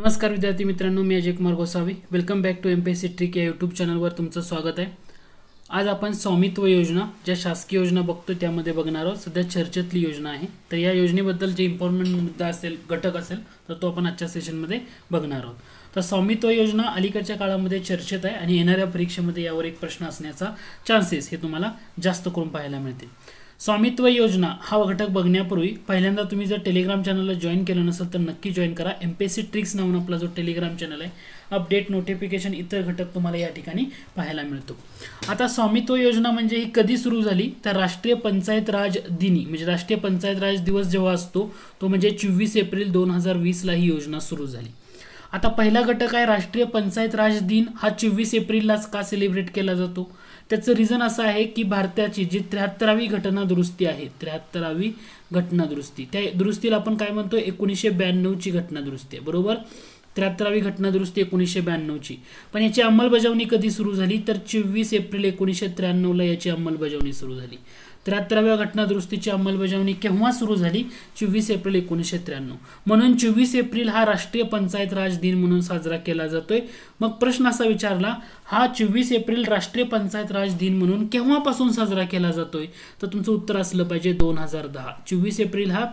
नमस्कार विद्यार्थी मित्रांनो मी Ajay Kumar Gosavi welcome back to M P S C trick या यूट्यूब चॅनलवर तुमचं स्वागत आहे आज आपण स्वामित्व योजना ज्या शासकीय योजना बघतो त्यामध्ये बघणार आहोत सध्या चर्चेतली योजना आहे तर या योजनेबद्दल जे इम्पॉर्टंट मुद्दा असेल घटक असेल तर तो आपण आजच्या सेशनमध्ये बघणार आहोत तर स्वामित्व योजना अलीकडच्या काळामध्ये चर्चेत आहे आणि येणाऱ्या परीक्षेमध्ये यावर एक प्रश्न असण्याचा चान्सेस हे तुम्हाला जास्त करून पाहायला मिळतील स्वामित्व योजना हा घटक बघण्यापूर्वी पहिल्यांदा तुम्ही जर टेलिग्राम चॅनलला जॉईन केलं नसेल तर नक्की जॉईन करा M P S C tricks नावून आपला जो टेलिग्राम चॅनल आहे अपडेट नोटिफिकेशन इतर घटक तुम्हाला या ठिकाणी पाहायला मिळतो आता स्वामित्व योजना म्हणजे ही कधी सुरू झाली तर राष्ट्रीय पंचायत राज दिनी म्हणजे राष्ट्रीय पंचायत राज दिवस जेव्हा असतो तो म्हणजे चोवीस एप्रिल दोन हजार वीसला ही योजना सुरू झाली आता पहिला घटक आहे राष्ट्रीय पंचायत राज दिन हा चोवीस एप्रिललाच का सेलिब्रेट केला जातो त्याचं रिझन असं आहे की भारताची जी त्र्याहत्तरावी घटना दुरुस्ती आहे त्र्याहत्तरावी घटना दुरुस्ती त्या दुरुस्तीला आपण काय म्हणतो एकोणीसशे ब्याण्णवची घटना दुरुस्ती आहे बरोबर त्र्याहत्तरावी घटना दुरुस्ती एकोणीसशे ब्याण्णवची पण याची अंमलबजावणी कधी सुरू झाली तर चोवीस एप्रिल एकोणीसशे त्र्याण्णवला याची अंमलबजावणी सुरू झाली त्र्याहत्तराव्या दुरुस्तीची अंमलबजावणी केव्हा सुरू झाली चोवीस एप्रिल एकोणीसशे त्र्याण्णव म्हणून चोवीस एप्रिल हा राष्ट्रीय पंचायत राज दिन म्हणून साजरा केला जातोय मग प्रश्न असा विचारला हा चोवीस एप्रिल राष्ट्रीय पंचायत राज दिन म्हणून केव्हापासून साजरा केला जातोय तर तुमचं उत्तर असलं पाहिजे दोन हजार दहा चोवीस एप्रिल हा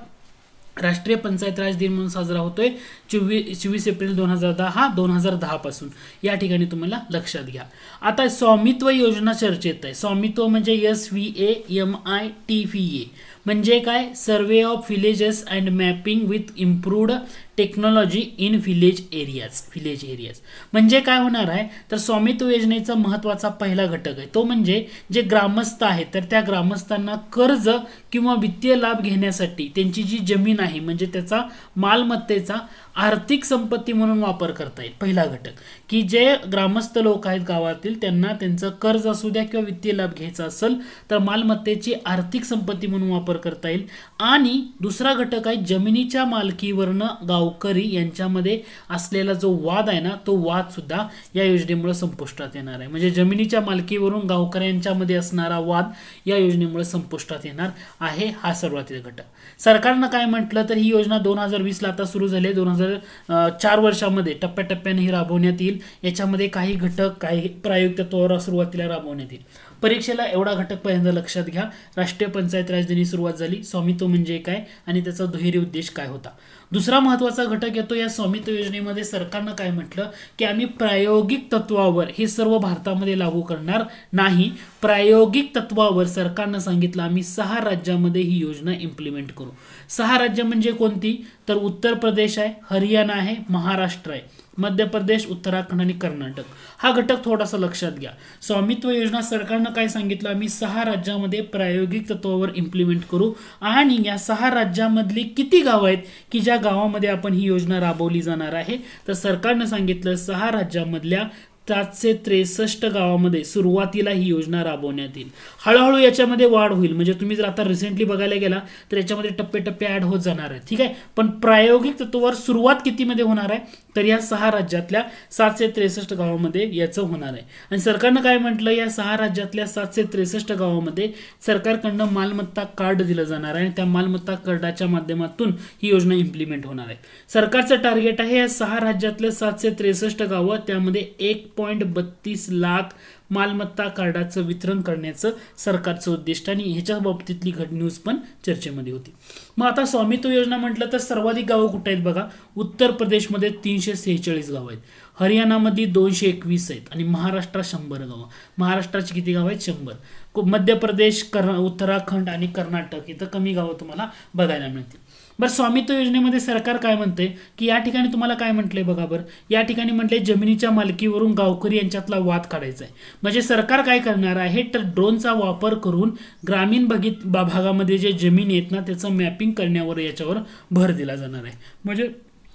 राष्ट्रीय पंचायत राज दिन म्हणून साजरा होतोय चोवीस चोवीस एप्रिल दोन हजार दहा हा दोन हजार दहा पासून या ठिकाणी तुम्हाला लक्षात घ्या आता स्वामित्व योजना चर्चेत आहे स्वामित्व म्हणजे S V A M I T V A म्हणजे काय survey of villages and mapping with improved technology in village areas village areas म्हणजे काय होणार आहे तर स्वामित्व योजनेचा महत्त्वाचा पहिला घटक आहे तो म्हणजे जे ग्रामस्थ आहेत तर त्या ग्रामस्थांना कर्ज किंवा वित्तीय लाभ घेण्यासाठी त्यांची जी जमीन आहे म्हणजे त्याचा मालमत्तेचा आर्थिक संपत्ती म्हणून वापर करता येईल पहिला घटक की जे ग्रामस्थ लोक आहेत गावातील त्यांना त्यांचं कर्ज असू द्या किंवा वित्तीय लाभ घ्यायचा असेल तर मालमत्तेची आर्थिक संपत्ती म्हणून वापर करता येईल आणि दुसरा घटक आहे जमिनीच्या मालकीवरनं गावकरी यांच्यामध्ये असलेला जो वाद आहे ना तो वाद सुद्धा या योजनेमुळे संपुष्टात येणार आहे म्हणजे जमिनीच्या मालकीवरून गावकऱ्यांच्यामध्ये असणारा वाद या योजनेमुळे संपुष्टात येणार आहे हा सर्वातील घटक सरकारनं काय म्हटलं तर ही योजना दोन हजार वीसला आता सुरू झाली दोन हजार जर चार वर्षामध्ये टप्प्याटप्प्याने ही राबवण्यात येईल याच्यामध्ये काही घटक काही प्रायोग तत्वावर सुरुवातीला राबवण्यात येईल परीक्षेला एवढा घटक पहिल्यांदा लक्षात घ्या राष्ट्रीय पंचायत राजधानी सुरुवात झाली स्वामित्व म्हणजे काय आणि त्याचा दुहेरी उद्देश काय होता दुसरा महत्वाचा घटक येतो या स्वामित्व योजनेमध्ये सरकारनं काय म्हटलं की आम्ही प्रायोगिक तत्वावर हे सर्व भारतामध्ये लागू करणार नाही प्रायोगिक तत्वावर सरकारनं सांगितलं आम्ही सहा राज्यामध्ये ही योजना इम्प्लिमेंट करू सहा राज्य म्हणजे कोणती तर उत्तर प्रदेश आहे हरियाणा आहे महाराष्ट्र आहे मध्य प्रदेश उत्तराखंड आणि कर्नाटक हा घटक थोडासा लक्षात घ्या स्वामित्व योजना सरकारनं काय सांगितलं आम्ही सहा राज्यामध्ये प्रायोगिक तत्वावर इम्प्लिमेंट करू आणि या सहा राज्यामधली किती गावं आहेत की ज्या गावामध्ये आपण ही योजना राबवली जाणार आहे तर सरकारनं सांगितलं सहा राज्यामधल्या सातशे त्रेसष्ट गावामध्ये सुरुवातीला ही योजना राबवण्यात येईल हळूहळू याच्यामध्ये वाढ होईल म्हणजे तुम्ही जर आता रिसेंटली बघायला गेला तर याच्यामध्ये टप्पे टप्पे ॲड होत जाणार आहे ठीक आहे पण प्रायोगिक तत्वावर सुरुवात कितीमध्ये होणार आहे तर या सहा राज्यातल्या सातशे त्रेसष्ट गावामध्ये याचं होणार आहे आणि सरकारनं काय म्हटलं या सहा राज्यातल्या सातशे त्रेसष्ट गावामध्ये सरकारकडनं मालमत्ता कार्ड दिलं जाणार आहे आणि त्या मालमत्ता कार्डाच्या माध्यमातून ही योजना इम्प्लिमेंट होणार आहे सरकारचं टार्गेट आहे या सहा राज्यातल्या सातशे त्रेसष्ट गावं त्यामध्ये एक पॉईंट बत्तीस लाख मालमत्ता कार्डाचं वितरण करण्याचं सरकारचं उद्दिष्ट आणि ह्याच्या बाबतीतली घट न्यूज पण चर्चेमध्ये होती मग आता स्वामित्व योजना म्हटलं तर सर्वाधिक गावं कुठे आहेत बघा उत्तर प्रदेशमध्ये तीनशे सेहेचाळीस गावं आहेत हरियाणामध्ये दोनशे एकवीस आहेत आणि महाराष्ट्रात शंभर गावं महाराष्ट्राची किती गावं आहेत शंभर मध्य प्रदेश कर्ना उत्तराखंड आणि कर्नाटक इथं कमी गावं तुम्हाला बघायला मिळतील बरं स्वामित्व योजनेमध्ये सरकार काय म्हणते की या ठिकाणी तुम्हाला काय म्हटलंय बघा बरं या ठिकाणी म्हटलंय जमिनीच्या मालकीवरून गावकरी यांच्यातला वाद काढायचा आहे म्हणजे सरकार काय करणार आहे तर ड्रोनचा वापर करून ग्रामीण बघित भागामध्ये जे जमीन आहेत ना त्याचं मॅपिंग करण्यावर याच्यावर भर दिला जाणार आहे म्हणजे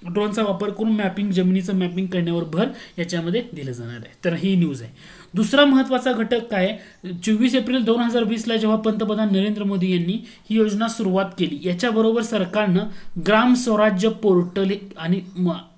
ड्रोनचा वापर करून मॅपिंग जमिनीचं मॅपिंग करण्यावर भर याच्यामध्ये दिलं जाणार आहे तर ही न्यूज आहे दुसरा महत्वाचा घटक काय चोवीस एप्रिल दोन हजार ला जेव्हा पंतप्रधान नरेंद्र मोदी यांनी ही योजना सुरुवात केली याच्याबरोबर सरकारनं ग्राम स्वराज्य पोर्टल आणि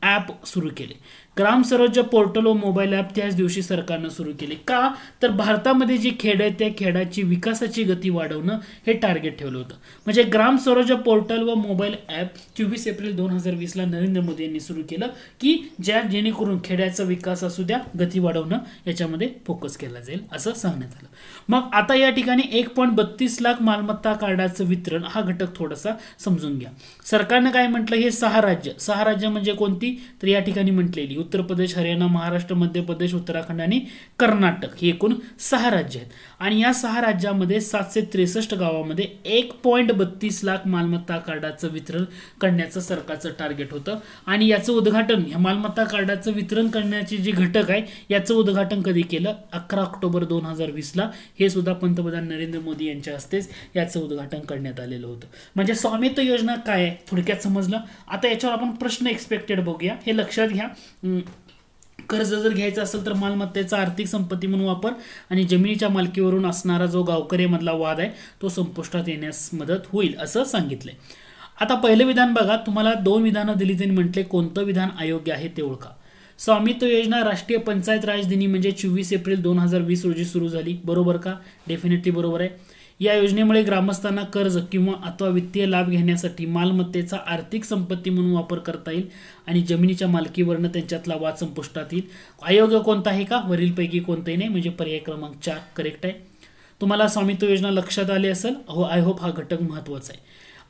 ॲप सुरू केले ग्राम स्वराज्य पोर्टल व मोबाईल ॲप त्याच दिवशी सरकारनं सुरू केले का तर भारतामध्ये जी खेड आहेत त्या खेड्याची विकासाची गती वाढवणं हे टार्गेट ठेवलं होतं म्हणजे ग्राम स्वराज्य पोर्टल व मोबाईल ॲप चोवीस एप्रिल दोन हजार ला नरेंद्र मोदी यांनी सुरू केलं की ज्या जेणेकरून खेड्याचा विकास असू द्या गती वाढवणं याच्यामध्ये फोकस केला जाईल असं सांगण्यात आलं मग आता या ठिकाणी एक पॉईंट बत्तीस लाख मालमत्ता कार्डाचं वितरण हा घटक थोडासा समजून घ्या सरकारनं काय म्हटलं हे सहा राज्य सहा राज्य म्हणजे कोणती तर या ठिकाणी म्हटलेली उत्तर प्रदेश हरियाणा महाराष्ट्र मध्य प्रदेश उत्तराखंड आणि कर्नाटक ही एकूण सहा राज्य आहेत आणि या सहा राज्यामध्ये सातशे त्रेसष्ट गावामध्ये एक पॉईंट बत्तीस लाख मालमत्ता कार्डाचं वितरण करण्याचं सरकारचं टार्गेट होतं आणि याचं उद्घाटन या मालमत्ता कार्डाचं वितरण करण्याची जी घटक आहे याचं उद्घाटन कधी केलं अकरा ऑक्टोबर दोन हजार वीसला हे सुद्धा पंतप्रधान नरेंद्र मोदी यांच्या हस्तेच याचं उद्घाटन करण्यात आलेलं होतं म्हणजे स्वामित्व योजना काय आहे थोडक्यात समजलं आता याच्यावर आपण प्रश्न एक्सपेक्टेड बघूया हे लक्षात घ्या कर्ज जर घ्यायचं असेल तर मालमत्तेचा आर्थिक संपत्ती म्हणून वापर आणि जमिनीच्या मालकीवरून असणारा जो मधला वाद आहे तो संपुष्टात येण्यास मदत होईल असं सांगितलंय आता पहिलं विधान बघा तुम्हाला दोन विधानं दिली त्यांनी म्हटले कोणतं विधान अयोग्य आहे ते ओळखा स्वामित्व योजना राष्ट्रीय पंचायत राज म्हणजे चोवीस एप्रिल दोन हजार वीस रोजी सुरू झाली बरोबर का डेफिनेटली बरोबर आहे या योजनेमुळे ग्रामस्थांना कर्ज किंवा अथवा वित्तीय लाभ घेण्यासाठी मालमत्तेचा आर्थिक संपत्ती म्हणून वापर करता येईल आणि जमिनीच्या मालकीवरनं त्यांच्यातला वाद संपुष्टात येईल आयोग कोणता आहे का वरीलपैकी कोणताही नाही म्हणजे पर्याय क्रमांक चार करेक्ट आहे तुम्हाला स्वामित्व योजना लक्षात आली असेल हो आय होप हा घटक महत्त्वाचा आहे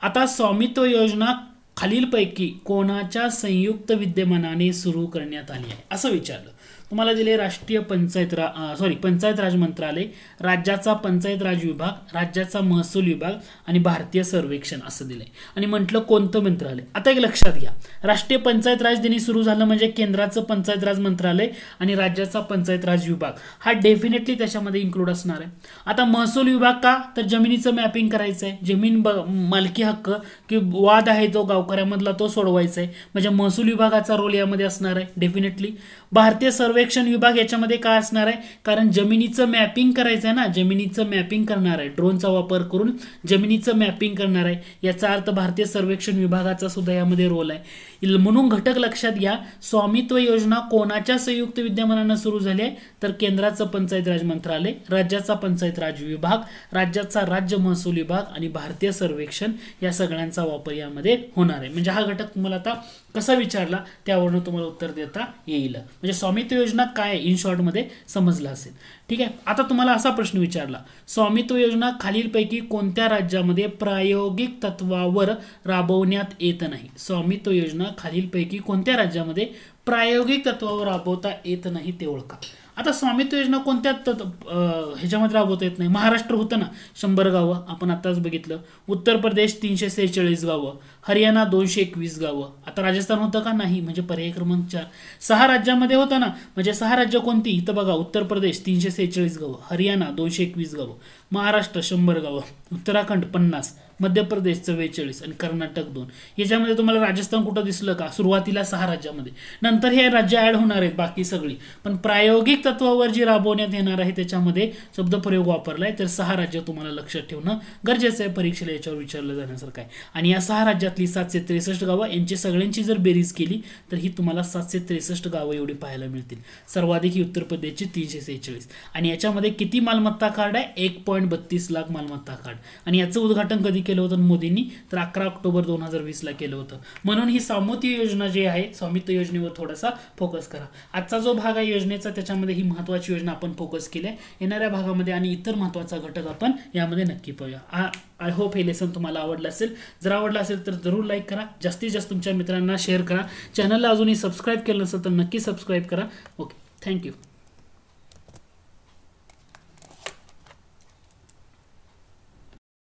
आता स्वामित्व योजना खालीलपैकी कोणाच्या संयुक्त विद्यमानाने सुरू करण्यात आली आहे असं विचारलं तुम्हाला दिले राष्ट्रीय पंचायत रा सॉरी पंचायत राज मंत्रालय राज्याचा पंचायत राज विभाग राज्याचा महसूल विभाग आणि भारतीय सर्वेक्षण असं दिलंय आणि म्हटलं कोणतं मंत्रालय आता एक लक्षात घ्या राष्ट्रीय पंचायत राज दिनी सुरू झालं म्हणजे केंद्राचं पंचायत राज मंत्रालय आणि राज्याचा पंचायत राज विभाग हा डेफिनेटली त्याच्यामध्ये इन्क्लूड असणार आहे आता महसूल विभाग का तर जमिनीचं मॅपिंग करायचं आहे जमीन ब मालकी हक्क की वाद आहे जो गावकऱ्यामधला तो सोडवायचा आहे म्हणजे महसूल विभागाचा रोल यामध्ये असणार आहे डेफिनेटली भारतीय सर्वे सर्वेक्षण विभाग याच्यामध्ये काय असणार आहे कारण जमिनीचं मॅपिंग करायचं आहे ना जमिनीचं मॅपिंग करणार आहे ड्रोनचा वापर करून जमिनीचं मॅपिंग करणार आहे याचा अर्थ भारतीय सर्वेक्षण विभागाचा सुद्धा यामध्ये रोल आहे म्हणून घटक लक्षात घ्या स्वामित्व योजना कोणाच्या संयुक्त विद्यमानानं सुरू झाली आहे तर केंद्राचं पंचायत राज मंत्रालय राज्याचा पंचायत राज विभाग राज्याचा राज्य महसूल विभाग आणि भारतीय सर्वेक्षण या सगळ्यांचा वापर यामध्ये होणार आहे म्हणजे हा घटक तुम्हाला आता कसा विचारला त्यावरून तुम्हाला उत्तर देता येईल म्हणजे स्वामित्व योजना योजना काय इन शॉर्टमध्ये समजलं असेल ठीक आहे आता तुम्हाला असा प्रश्न विचारला स्वामित्व योजना खालीलपैकी कोणत्या राज्यामध्ये प्रायोगिक तत्वावर राबवण्यात येत नाही स्वामित्व योजना खालीलपैकी कोणत्या राज्यामध्ये प्रायोगिक तत्वावर राबवता येत नाही ते ओळखा आता स्वामित्व योजना कोणत्या ह्याच्यामध्ये राबवता येत नाही महाराष्ट्र होतं ना शंभर गावं आपण आत्ताच बघितलं उत्तर प्रदेश तीनशे सेहेचाळीस गावं हरियाणा दोनशे एकवीस गावं आता राजस्थान होतं का नाही म्हणजे पर्याय क्रमांक चार सहा राज्यामध्ये होता ना म्हणजे सहा राज्य कोणती इथं बघा उत्तर प्रदेश तीनशे सेहेचाळीस गावं हरियाणा दोनशे एकवीस गावं महाराष्ट्र शंभर गावं उत्तराखंड पन्नास मध्य प्रदेश चव्वेचाळीस आणि कर्नाटक दोन याच्यामध्ये तुम्हाला राजस्थान कुठं दिसलं का सुरुवातीला सहा राज्यामध्ये नंतर हे राज्य ऍड होणार आहेत बाकी सगळी पण प्रायोगिक तत्वावर जी राबवण्यात येणार आहे त्याच्यामध्ये शब्दप्रयोग वापरला आहे तर सहा राज्य तुम्हाला लक्षात ठेवणं गरजेचं आहे परीक्षेला याच्यावर विचारलं जाण्यासारखं आहे आणि या सहा राज्यातली सातशे त्रेसष्ट गावं यांची सगळ्यांची जर बेरीज केली तर ही तुम्हाला सातशे त्रेसष्ट गावं एवढी पाहायला मिळतील सर्वाधिक ही उत्तर प्रदेशची तीनशे सेहेचाळीस आणि याच्यामध्ये किती मालमत्ता कार्ड आहे एक पॉईंट बत्तीस लाख मालमत्ता कार्ड आणि याचं उद्घाटन कधी केलं होतं मोदींनी तर अकरा ऑक्टोबर दोन हजार वीसला केलं होतं म्हणून ही सामुत्य योजना जी आहे स्वामित्व योजनेवर थोडासा फोकस करा आजचा जो भाग आहे योजनेचा त्याच्यामध्ये ही महत्त्वाची योजना आपण फोकस केली आहे येणाऱ्या भागामध्ये आणि इतर महत्त्वाचा घटक आपण यामध्ये नक्की पाहूया आय होप हे लेसन तुम्हाला आवडलं असेल जर आवडलं असेल तर जरूर लाईक करा जास्तीत जास्त तुमच्या मित्रांना शेअर करा चॅनलला अजूनही सबस्क्राईब केलं नसेल तर नक्की सबस्क्राईब करा ओके थँक्यू